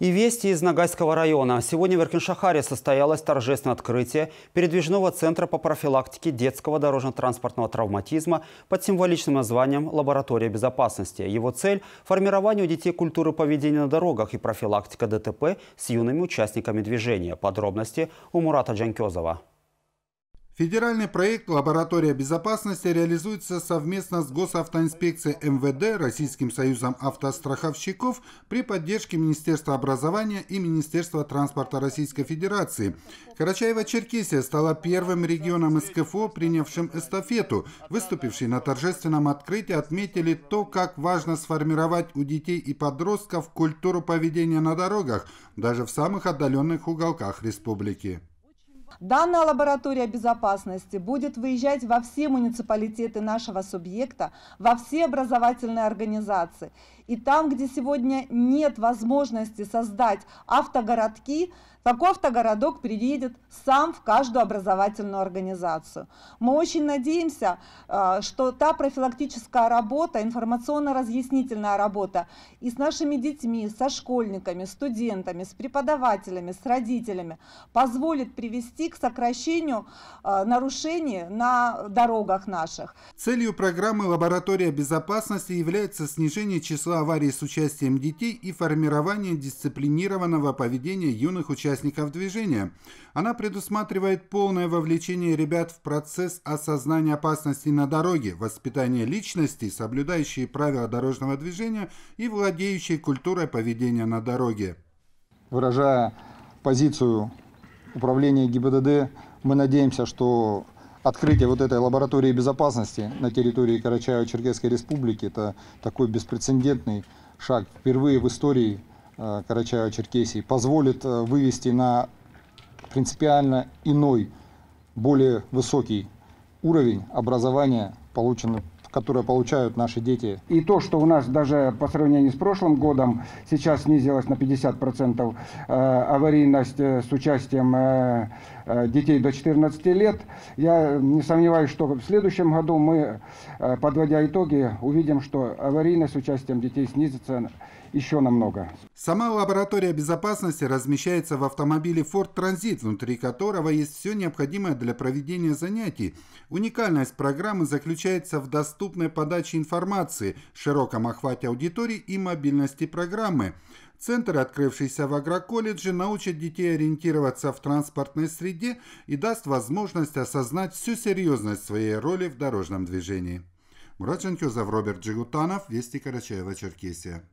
И вести из Ногайского района. Сегодня в Иркиншахаре состоялось торжественное открытие передвижного центра по профилактике детского дорожно-транспортного травматизма под символичным названием «Лаборатория безопасности». Его цель – формирование у детей культуры поведения на дорогах и профилактика ДТП с юными участниками движения. Подробности у Мурата Джанкезова. Федеральный проект «Лаборатория безопасности» реализуется совместно с Госавтоинспекцией МВД, Российским союзом автостраховщиков при поддержке Министерства образования и Министерства транспорта Российской Федерации. Карачаево-Черкесия стала первым регионом СКФО, принявшим эстафету. Выступившие на торжественном открытии отметили то, как важно сформировать у детей и подростков культуру поведения на дорогах, даже в самых отдаленных уголках республики. Данная лаборатория безопасности будет выезжать во все муниципалитеты нашего субъекта, во все образовательные организации. И там, где сегодня нет возможности создать автогородки, такой автогородок приедет сам в каждую образовательную организацию. Мы очень надеемся, э, что та профилактическая работа, информационно-разъяснительная работа и с нашими детьми, со школьниками, студентами, с преподавателями, с родителями позволит привести привести к сокращению э, нарушений на дорогах наших. Целью программы «Лаборатория безопасности» является снижение числа аварий с участием детей и формирование дисциплинированного поведения юных участников движения. Она предусматривает полное вовлечение ребят в процесс осознания опасности на дороге, воспитание личности, соблюдающие правила дорожного движения и владеющие культурой поведения на дороге. Выражая позицию управления ГИБДД мы надеемся, что открытие вот этой лаборатории безопасности на территории Карачаево-Черкесской республики это такой беспрецедентный шаг впервые в истории э, Карачаево-Черкесии, позволит э, вывести на принципиально иной, более высокий уровень образования, полученный которые получают наши дети. И то, что у нас даже по сравнению с прошлым годом сейчас снизилось на 50% э, аварийность э, с участием э, детей до 14 лет, я не сомневаюсь, что в следующем году мы, подводя итоги, увидим, что аварийность с участием детей снизится еще намного. Сама лаборатория безопасности размещается в автомобиле Ford Transit, внутри которого есть все необходимое для проведения занятий. Уникальность программы заключается в доступности доступной подачи информации, широком охвате аудитории и мобильности программы. Центр, открывшийся в агроколледже, научит детей ориентироваться в транспортной среде и даст возможность осознать всю серьезность своей роли в дорожном движении. Мурат Жанкюзов, Роберт Джигутанов, Вести Карачаева, Черкесия.